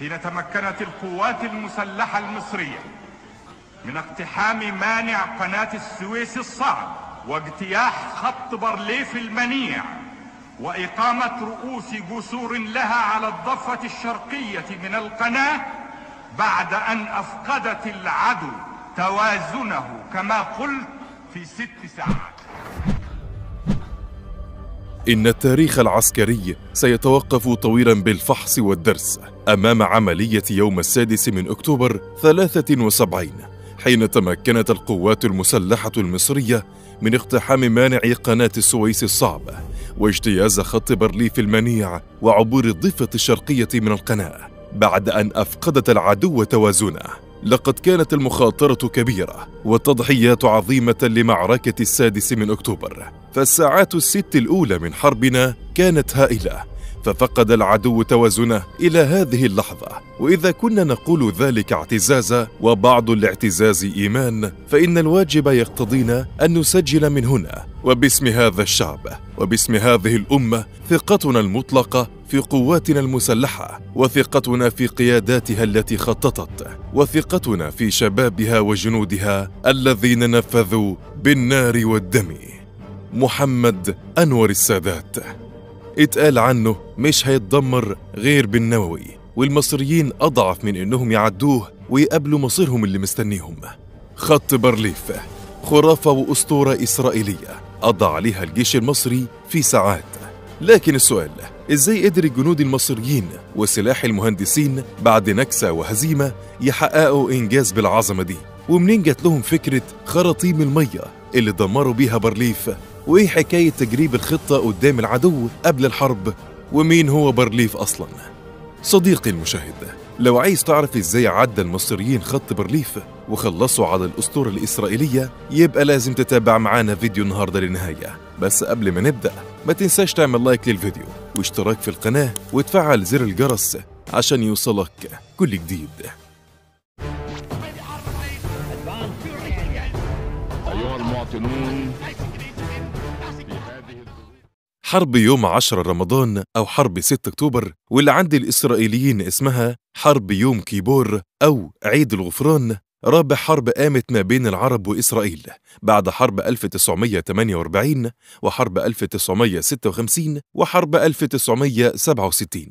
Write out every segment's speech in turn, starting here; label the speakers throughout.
Speaker 1: حين تمكنت القوات المسلحة المصرية من اقتحام مانع قناة السويس الصعب واجتياح خط برليف المنيع وإقامة رؤوس جسور لها على الضفة الشرقية من القناة بعد أن أفقدت العدو توازنه كما قلت في ست ساعات إن التاريخ العسكري سيتوقف طويلا بالفحص والدرس أمام عملية يوم السادس من أكتوبر 73 حين تمكنت القوات المسلحة المصرية من اقتحام مانع قناة السويس الصعبة واجتياز خط برليف المنيع وعبور الضفة الشرقية من القناة بعد أن أفقدت العدو توازنه لقد كانت المخاطرة كبيرة والتضحيات عظيمة لمعركة السادس من أكتوبر فالساعات الست الأولى من حربنا كانت هائلة ففقد العدو توازنه إلى هذه اللحظة وإذا كنا نقول ذلك اعتزازا وبعض الاعتزاز إيمان فإن الواجب يقتضينا أن نسجل من هنا وباسم هذا الشعب وباسم هذه الأمة ثقتنا المطلقة في قواتنا المسلحة وثقتنا في قياداتها التي خططت وثقتنا في شبابها وجنودها الذين نفذوا بالنار والدم محمد أنور السادات اتقال عنه مش هيتدمر غير بالنووي والمصريين أضعف من إنهم يعدوه ويقابلوا مصيرهم اللي مستنيهم خط بارليف خرافة وأسطورة إسرائيلية قضى عليها الجيش المصري في ساعات لكن السؤال ازاي قدر الجنود المصريين وسلاح المهندسين بعد نكسة وهزيمة يحققوا إنجاز بالعظمة دي ومنين جات لهم فكرة خراطيم المية اللي دمروا بيها بارليف وايه حكايه تجريب الخطه قدام العدو قبل الحرب ومين هو برليف اصلا صديقي المشاهد لو عايز تعرف ازاي عدى المصريين خط برليف وخلصوا على الاسطوره الاسرائيليه يبقى لازم تتابع معانا فيديو النهارده للنهايه بس قبل ما نبدا ما تنساش تعمل لايك للفيديو واشتراك في القناه وتفعل زر الجرس عشان يوصلك كل جديد أيها المواطنون حرب يوم 10 رمضان أو حرب 6 أكتوبر واللي عند الإسرائيليين اسمها حرب يوم كيبور أو عيد الغفران رابع حرب قامت ما بين العرب وإسرائيل بعد حرب 1948 وحرب 1956 وحرب 1967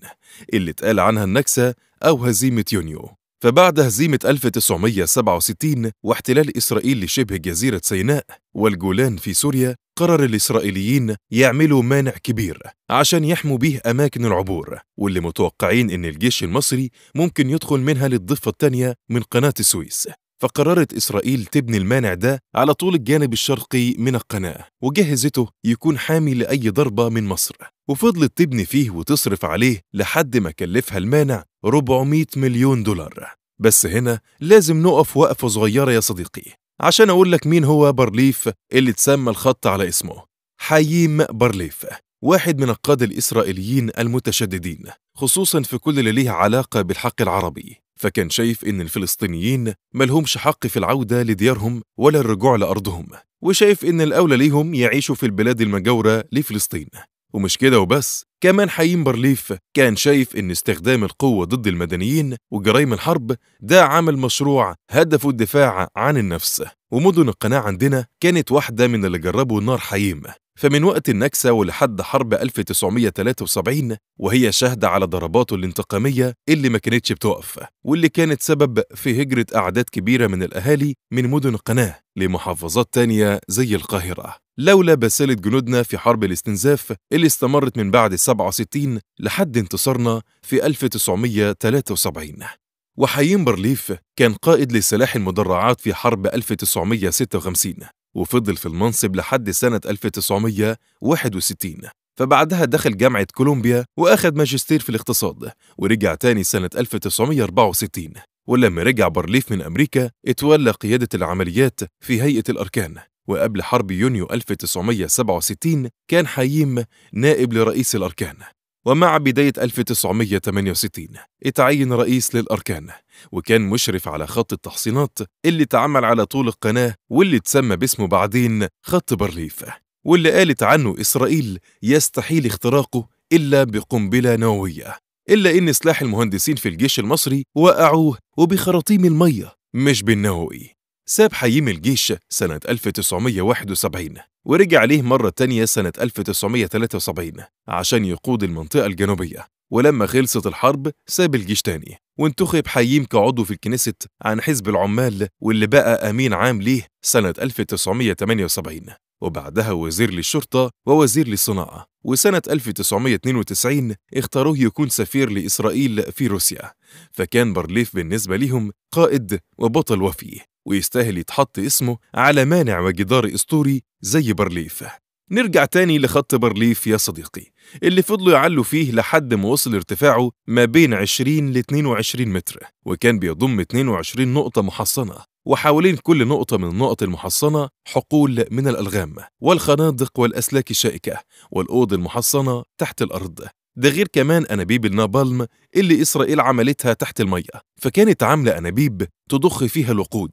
Speaker 1: اللي اتقال عنها النكسة أو هزيمة يونيو فبعد هزيمة 1967 واحتلال إسرائيل لشبه جزيرة سيناء والجولان في سوريا قرر الإسرائيليين يعملوا مانع كبير عشان يحموا به أماكن العبور واللي متوقعين إن الجيش المصري ممكن يدخل منها للضفة الثانية من قناة السويس فقررت إسرائيل تبني المانع ده على طول الجانب الشرقي من القناة وجهزته يكون حامي لأي ضربة من مصر وفضلت تبني فيه وتصرف عليه لحد ما كلفها المانع 400 مليون دولار بس هنا لازم نقف وقفة صغيرة يا صديقي عشان أقول لك مين هو بارليف اللي اتسمى الخط على اسمه حييم بارليف واحد من القادة الإسرائيليين المتشددين خصوصا في كل اللي ليه علاقة بالحق العربي فكان شايف إن الفلسطينيين ملهمش حق في العودة لديارهم ولا الرجوع لأرضهم وشايف إن الأولى ليهم يعيشوا في البلاد المجاورة لفلسطين ومش كده وبس كمان حيين برليف كان شايف ان استخدام القوة ضد المدنيين وجرائم الحرب ده عمل مشروع هدفه الدفاع عن النفس ومدن القناة عندنا كانت واحدة من اللي جربوا نار حييم فمن وقت النكسة ولحد حرب 1973 وهي شاهدة على ضرباته الانتقامية اللي ما كانتش بتقف واللي كانت سبب في هجرة أعداد كبيرة من الأهالي من مدن القناة لمحافظات تانية زي القاهرة لولا بسالة جنودنا في حرب الاستنزاف اللي استمرت من بعد 67 لحد انتصارنا في 1973 وحيين برليف كان قائد لسلاح المدرعات في حرب 1956 وفضل في المنصب لحد سنة 1961 فبعدها دخل جامعة كولومبيا وأخذ ماجستير في الاقتصاد ورجع تاني سنة 1964 ولما رجع بارليف من أمريكا اتولى قيادة العمليات في هيئة الأركان وقبل حرب يونيو 1967 كان حييم نائب لرئيس الأركان ومع بداية 1968 اتعين رئيس للأركان وكان مشرف على خط التحصينات اللي اتعمل على طول القناة واللي اتسمى باسمه بعدين خط برليف واللي قالت عنه إسرائيل يستحيل اختراقه إلا بقنبلة نووية إلا إن سلاح المهندسين في الجيش المصري وقعوه وبخراطيم المية مش بالنووي ساب حييم الجيش سنة 1971 ورجع ليه مرة تانية سنة 1973 عشان يقود المنطقة الجنوبية ولما خلصت الحرب ساب الجيش تاني وانتخب حييم كعضو في الكنيسة عن حزب العمال واللي بقى أمين عام ليه سنة 1978 وبعدها وزير للشرطة ووزير للصناعة وسنة 1992 اختاروه يكون سفير لإسرائيل في روسيا فكان برليف بالنسبة لهم قائد وبطل وفي ويستاهل يتحط اسمه على مانع وجدار اسطوري زي بارليف نرجع تاني لخط بارليف يا صديقي اللي فضلوا يعلوا فيه لحد ما وصل ارتفاعه ما بين 20 ل 22 متر وكان بيضم 22 نقطة محصنة وحوالين كل نقطة من النقط المحصنة حقول من الألغام والخنادق والأسلاك الشائكة والأوض المحصنة تحت الأرض ده غير كمان أنابيب النابالم اللي إسرائيل عملتها تحت المية فكانت عاملة أنابيب تضخ فيها الوقود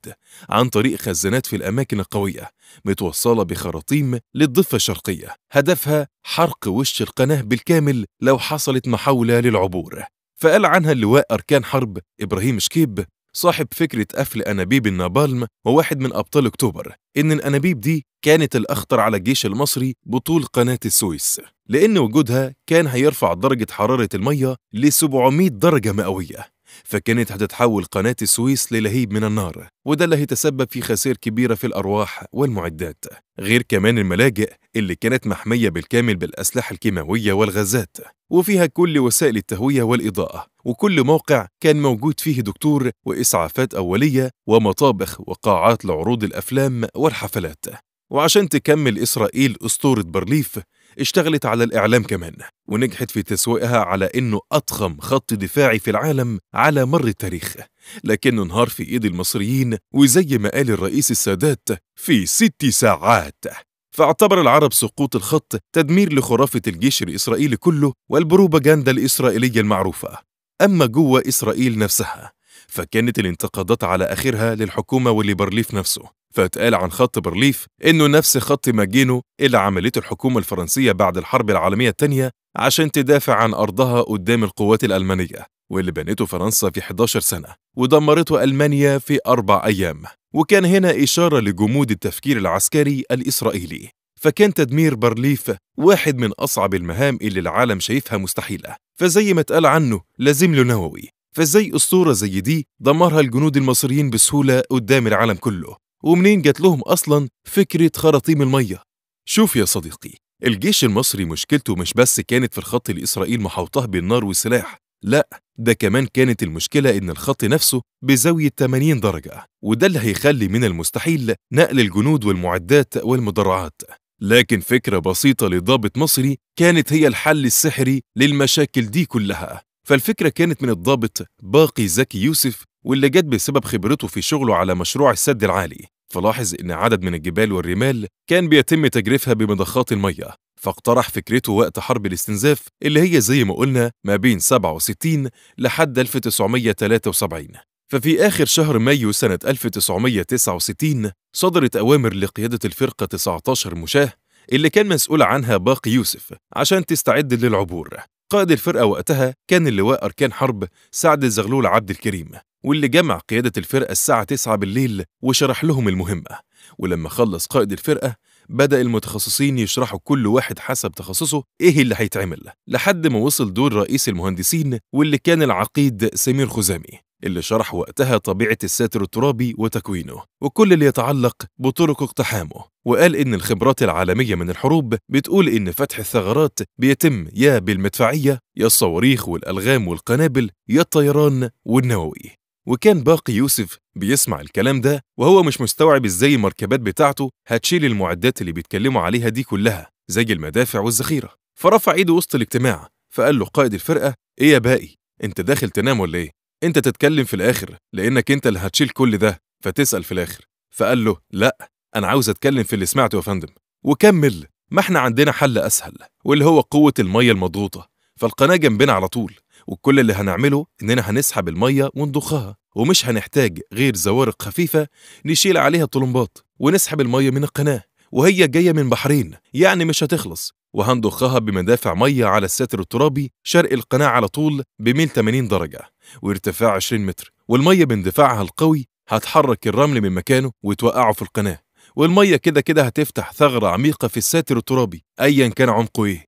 Speaker 1: عن طريق خزانات في الأماكن القوية متوصلة بخراطيم للضفة الشرقية هدفها حرق وش القناة بالكامل لو حصلت محاولة للعبور فقال عنها اللواء أركان حرب إبراهيم شكيب صاحب فكرة قفل أنابيب النابالم وواحد من أبطال أكتوبر إن الأنابيب دي كانت الأخطر على الجيش المصري بطول قناة السويس لأن وجودها كان هيرفع درجة حرارة المية ل 700 درجة مئوية فكانت هتتحول قناة السويس للهيب من النار وده اللي هيتسبب في خسائر كبيرة في الأرواح والمعدات غير كمان الملاجئ اللي كانت محمية بالكامل بالأسلحة الكيماوية والغازات وفيها كل وسائل التهوية والإضاءة وكل موقع كان موجود فيه دكتور وإسعافات أولية ومطابخ وقاعات لعروض الأفلام والحفلات وعشان تكمل إسرائيل أسطورة برليف اشتغلت على الإعلام كمان ونجحت في تسويقها على إنه أضخم خط دفاعي في العالم على مر التاريخ لكنه انهار في إيد المصريين وزي ما قال الرئيس السادات في ست ساعات فاعتبر العرب سقوط الخط تدمير لخرافة الجيش الإسرائيلي كله والبروباجندا الإسرائيلية المعروفة أما جوه إسرائيل نفسها فكانت الانتقادات على آخرها للحكومة ولبرليف نفسه فاتقال عن خط برليف إنه نفس خط ماجينو اللي عملته الحكومة الفرنسية بعد الحرب العالمية الثانية عشان تدافع عن أرضها قدام القوات الألمانية واللي بنته فرنسا في 11 سنة ودمرته ألمانيا في أربع أيام وكان هنا إشارة لجمود التفكير العسكري الإسرائيلي فكان تدمير برليف واحد من أصعب المهام اللي العالم شايفها مستحيلة فزي ما اتقال عنه لازم له نووي فازاي اسطوره زي دي دمرها الجنود المصريين بسهوله قدام العالم كله ومنين جات لهم اصلا فكره خراطيم الميه شوف يا صديقي الجيش المصري مشكلته مش بس كانت في الخط الاسرائيلي اسرائيل محوطاه بالنار والسلاح لا ده كمان كانت المشكله ان الخط نفسه بزاويه 80 درجه وده اللي هيخلي من المستحيل نقل الجنود والمعدات والمدرعات لكن فكره بسيطه لضابط مصري كانت هي الحل السحري للمشاكل دي كلها فالفكرة كانت من الضابط باقي زكي يوسف واللي جت بسبب خبرته في شغله على مشروع السد العالي فلاحظ إن عدد من الجبال والرمال كان بيتم تجريفها بمضخات المية فاقترح فكرته وقت حرب الاستنزاف اللي هي زي ما قلنا ما بين 67 لحد 1973 ففي آخر شهر مايو سنة 1969 صدرت أوامر لقيادة الفرقة 19 مشاة اللي كان مسؤول عنها باقي يوسف عشان تستعد للعبور قائد الفرقة وقتها كان اللواء أركان حرب سعد الزغلول عبد الكريم واللي جمع قيادة الفرقة الساعة 9 بالليل وشرح لهم المهمة ولما خلص قائد الفرقة بدأ المتخصصين يشرحوا كل واحد حسب تخصصه إيه اللي هيتعمل لحد ما وصل دور رئيس المهندسين واللي كان العقيد سمير خزامي اللي شرح وقتها طبيعة الساتر الترابي وتكوينه وكل اللي يتعلق بطرق اقتحامه وقال إن الخبرات العالمية من الحروب بتقول إن فتح الثغرات بيتم يا بالمدفعية يا الصواريخ والألغام والقنابل يا الطيران والنووي وكان باقي يوسف بيسمع الكلام ده وهو مش مستوعب ازاي المركبات بتاعته هتشيل المعدات اللي بيتكلموا عليها دي كلها زي المدافع والذخيرة فرفع ايده وسط الاجتماع فقال له قائد الفرقة ايه يا باقي انت داخل تنام ولا ايه انت تتكلم في الاخر لانك انت اللي هتشيل كل ده فتسال في الاخر فقال له لا انا عاوز اتكلم في اللي سمعته يا فندم وكمل ما احنا عندنا حل اسهل واللي هو قوه الميه المضغوطه فالقناه جنبنا على طول وكل اللي هنعمله اننا هنسحب الميه ونضخها ومش هنحتاج غير زوارق خفيفه نشيل عليها الطلمبات ونسحب الميه من القناه وهي جايه من بحرين يعني مش هتخلص وهنضخها بمدافع مية على الساتر الترابي شرق القناة على طول بميل 80 درجة وارتفاع 20 متر والمية باندفاعها القوي هتحرك الرمل من مكانه وتوقعه في القناة والمية كده كده هتفتح ثغرة عميقة في الساتر الترابي أيا كان عمقه إيه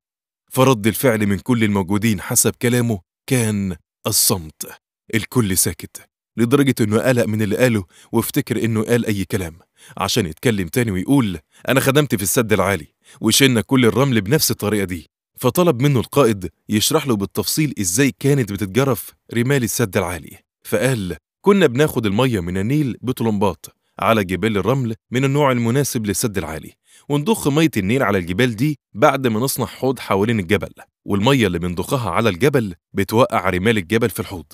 Speaker 1: فرد الفعل من كل الموجودين حسب كلامه كان الصمت الكل ساكت لدرجة إنه قلق من اللي قاله وافتكر إنه قال أي كلام عشان يتكلم تاني ويقول أنا خدمت في السد العالي وشلنا كل الرمل بنفس الطريقة دي فطلب منه القائد يشرح له بالتفصيل إزاي كانت بتتجرف رمال السد العالي فقال كنا بناخد المية من النيل بطلمبات على جبال الرمل من النوع المناسب للسد العالي ونضخ مية النيل على الجبال دي بعد ما نصنع حوض حوالين الجبل والمية اللي بنضخها على الجبل بتوقع رمال الجبل في الحوض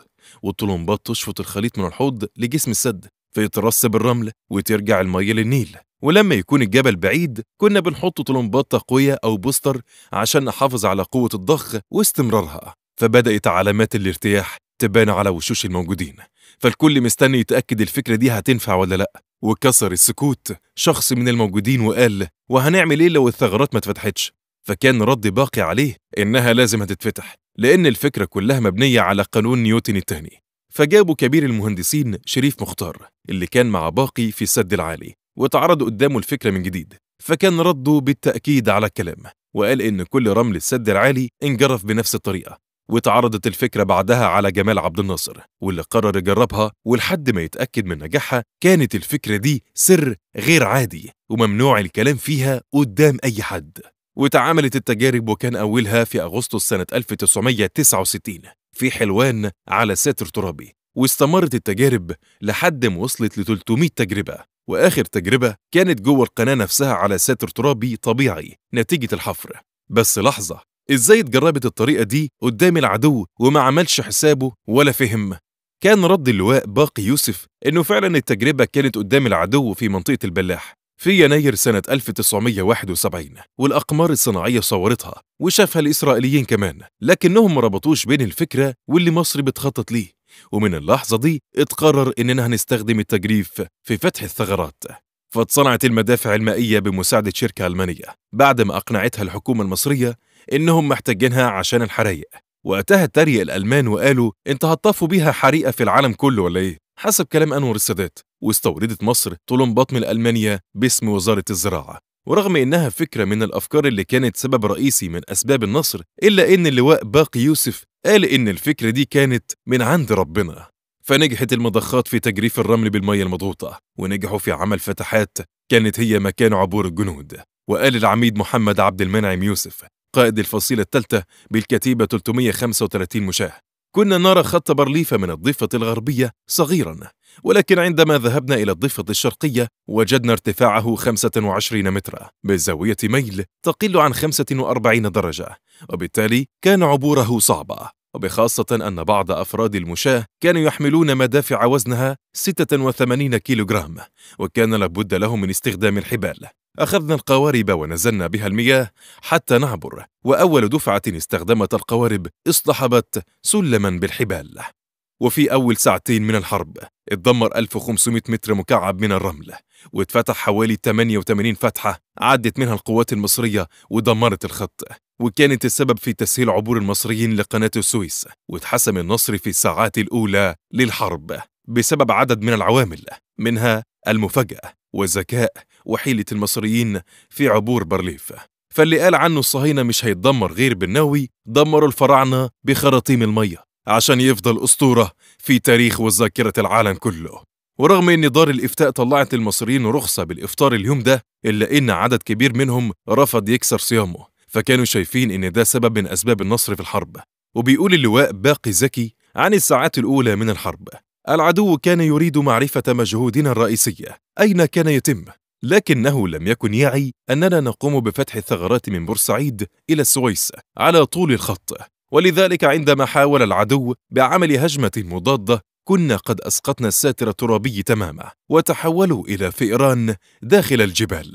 Speaker 1: والطلمبات تشفط الخليط من الحوض لجسم السد فيترسب بالرمل وترجع المية للنيل ولما يكون الجبل بعيد كنا بنحط طلمبات تقوية أو بوستر عشان نحافظ على قوة الضخ واستمرارها فبدأت علامات الارتياح تبان على وشوش الموجودين فالكل مستني يتأكد الفكرة دي هتنفع ولا لأ وكسر السكوت شخص من الموجودين وقال وهنعمل ايه لو الثغرات ما اتفتحتش فكان رد باقي عليه انها لازم هتتفتح لان الفكره كلها مبنيه على قانون نيوتن الثاني فجابوا كبير المهندسين شريف مختار اللي كان مع باقي في السد العالي وتعرضوا قدامه الفكرة من جديد فكان رده بالتأكيد على الكلام وقال إن كل رمل السد العالي انجرف بنفس الطريقة وتعرضت الفكرة بعدها على جمال عبد الناصر واللي قرر يجربها ولحد ما يتأكد من نجاحها كانت الفكرة دي سر غير عادي وممنوع الكلام فيها قدام أي حد وتعاملت التجارب وكان أولها في أغسطس سنة 1969 في حلوان على ساتر ترابي واستمرت التجارب لحد ما وصلت ل 300 تجربة وآخر تجربة كانت جوه القناة نفسها على ساتر ترابي طبيعي نتيجة الحفر بس لحظة ازاي اتجربت الطريقة دي قدام العدو وما عملش حسابه ولا فهم كان رد اللواء باقي يوسف انه فعلا التجربة كانت قدام العدو في منطقة البلاح في يناير سنة 1971 والأقمار الصناعية صورتها وشافها الإسرائيليين كمان لكنهم ما ربطوش بين الفكرة واللي مصر بتخطط ليه ومن اللحظة دي اتقرر إننا هنستخدم التجريف في فتح الثغرات فاتصنعت المدافع المائية بمساعدة شركة ألمانية بعد ما أقنعتها الحكومة المصرية إنهم محتاجينها عشان الحرايق وقتها اتريق الألمان وقالوا أنت هتطفوا بيها حريقة في العالم كله ولا إيه؟ حسب كلام أنور السادات واستوردت مصر طلمبات بطن ألمانيا باسم وزارة الزراعة ورغم انها فكره من الافكار اللي كانت سبب رئيسي من اسباب النصر الا ان اللواء باقي يوسف قال ان الفكره دي كانت من عند ربنا فنجحت المضخات في تجريف الرمل بالميه المضغوطه ونجحوا في عمل فتحات كانت هي مكان عبور الجنود وقال العميد محمد عبد المنعم يوسف قائد الفصيلة الثالثة بالكتيبة 335 مشاة كنا نرى خط برليفة من الضفة الغربية صغيرا ولكن عندما ذهبنا إلى الضفة الشرقية وجدنا ارتفاعه 25 مترا بزاوية ميل تقل عن 45 درجة وبالتالي كان عبوره صعبا وبخاصة أن بعض أفراد المشاة كانوا يحملون مدافع وزنها 86 كيلوغرام وكان لابد لهم من استخدام الحبال أخذنا القوارب ونزلنا بها المياه حتى نعبر وأول دفعة استخدمت القوارب اصطحبت سلما بالحبال وفي أول ساعتين من الحرب اتدمر 1500 متر مكعب من الرمل واتفتح حوالي 88 فتحة عدت منها القوات المصرية ودمرت الخط وكانت السبب في تسهيل عبور المصريين لقناة السويس واتحسم النصر في الساعات الأولى للحرب بسبب عدد من العوامل منها المفاجأة والذكاء وحيلة المصريين في عبور بارليف فاللي قال عنه الصهاينة مش هيتدمر غير بالنووي دمروا الفراعنة بخراطيم المية عشان يفضل أسطورة في تاريخ وذاكرة العالم كله ورغم ان دار الافتاء طلعت المصريين رخصه بالافطار اليوم ده الا ان عدد كبير منهم رفض يكسر صيامه فكانوا شايفين ان ده سبب من اسباب النصر في الحرب وبيقول اللواء باقي زكي عن الساعات الاولى من الحرب العدو كان يريد معرفه مجهودنا الرئيسيه اين كان يتم لكنه لم يكن يعي أننا نقوم بفتح الثغرات من بورسعيد إلى السويس على طول الخط ولذلك عندما حاول العدو بعمل هجمة مضادة كنا قد أسقطنا الساتر الترابي تماما وتحولوا إلى فئران داخل الجبال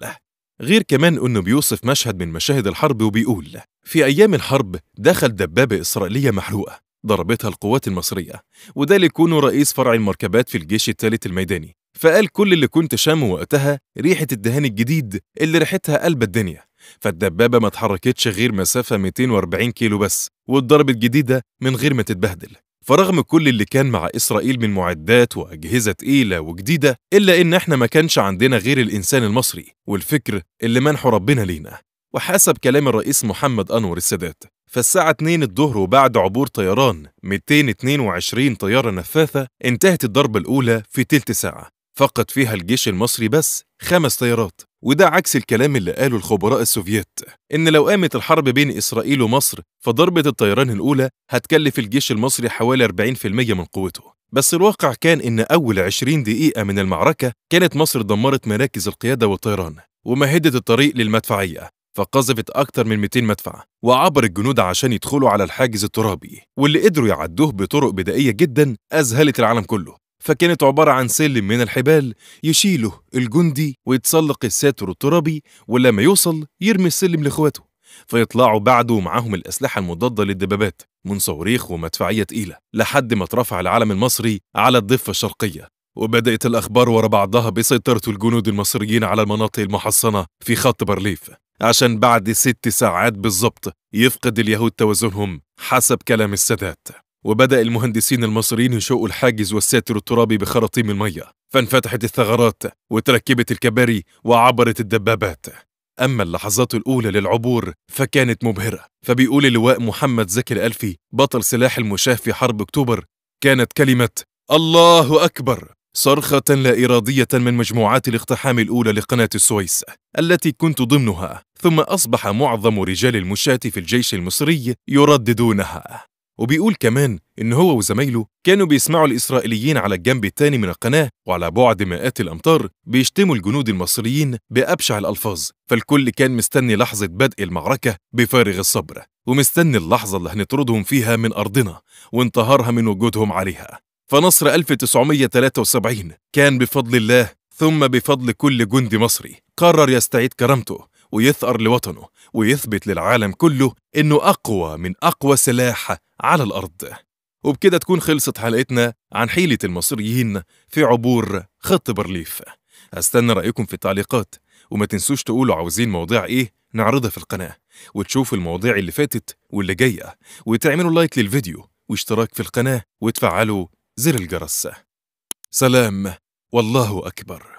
Speaker 1: غير كمان أنه بيوصف مشهد من مشاهد الحرب وبيقول في أيام الحرب دخل دبابة إسرائيلية محروقة ضربتها القوات المصرية وده لكونه رئيس فرع المركبات في الجيش الثالث الميداني فقال كل اللي كنت شامه وقتها ريحة الدهان الجديد اللي ريحتها قلب الدنيا فالدبابة ما اتحركتش غير مسافة 240 كيلو بس واتضربت جديدة من غير ما تتبهدل فرغم كل اللي كان مع إسرائيل من معدات وأجهزة تقيلة وجديدة إلا إن إحنا ما كانش عندنا غير الإنسان المصري والفكر اللي منحه ربنا لينا وحسب كلام الرئيس محمد أنور السادات فالساعة 2 الظهر وبعد عبور طيران 222 طيارة نفاثة انتهت الضربة الأولى في تلت ساعة فقد فيها الجيش المصري بس خمس طيارات وده عكس الكلام اللي قاله الخبراء السوفييت إن لو قامت الحرب بين إسرائيل ومصر فضربة الطيران الأولى هتكلف الجيش المصري حوالي 40% من قوته بس الواقع كان إن أول 20 دقيقة من المعركة كانت مصر دمرت مراكز القيادة والطيران ومهدت الطريق للمدفعية فقذفت أكتر من 200 مدفع وعبر الجنود عشان يدخلوا على الحاجز الترابي واللي قدروا يعدوه بطرق بدائية جدا أذهلت العالم كله فكانت عبارة عن سلم من الحبال يشيله الجندي ويتسلق الساتر الترابي ولما يوصل يرمي السلم لإخواته فيطلعوا بعده معاهم الأسلحة المضادة للدبابات من صواريخ ومدفعية تقيلة لحد ما اترفع العلم المصري على الضفة الشرقية وبدأت الأخبار ورا بعضها بسيطرة الجنود المصريين على المناطق المحصنة في خط بارليف عشان بعد ست ساعات بالظبط يفقد اليهود توازنهم حسب كلام السادات وبدأ المهندسين المصريين يشقوا الحاجز والساتر الترابي بخراطيم المية فانفتحت الثغرات وتركبت الكباري وعبرت الدبابات أما اللحظات الأولى للعبور فكانت مبهرة فبيقول اللواء محمد زكي الألفي بطل سلاح المشاه في حرب أكتوبر كانت كلمة الله أكبر صرخة لا إرادية من مجموعات الاقتحام الأولى لقناة السويس التي كنت ضمنها ثم أصبح معظم رجال المشاة في الجيش المصري يرددونها وبيقول كمان إن هو وزمايله كانوا بيسمعوا الإسرائيليين على الجنب الثاني من القناة وعلى بعد مئات الأمتار بيشتموا الجنود المصريين بأبشع الألفاظ فالكل كان مستني لحظة بدء المعركة بفارغ الصبر ومستني اللحظة اللي هنطردهم فيها من أرضنا وانتهارها من وجودهم عليها فنصر 1973 كان بفضل الله ثم بفضل كل جندي مصري قرر يستعيد كرامته ويثأر لوطنه ويثبت للعالم كله إنه أقوى من أقوى سلاح على الأرض وبكده تكون خلصت حلقتنا عن حيلة المصريين في عبور خط برليف أستنى رأيكم في التعليقات وما تنسوش تقولوا عاوزين مواضيع إيه نعرضها في القناة وتشوفوا المواضيع اللي فاتت واللي جاية وتعملوا لايك للفيديو واشتراك في القناة وتفعلوا زر الجرس سلام والله أكبر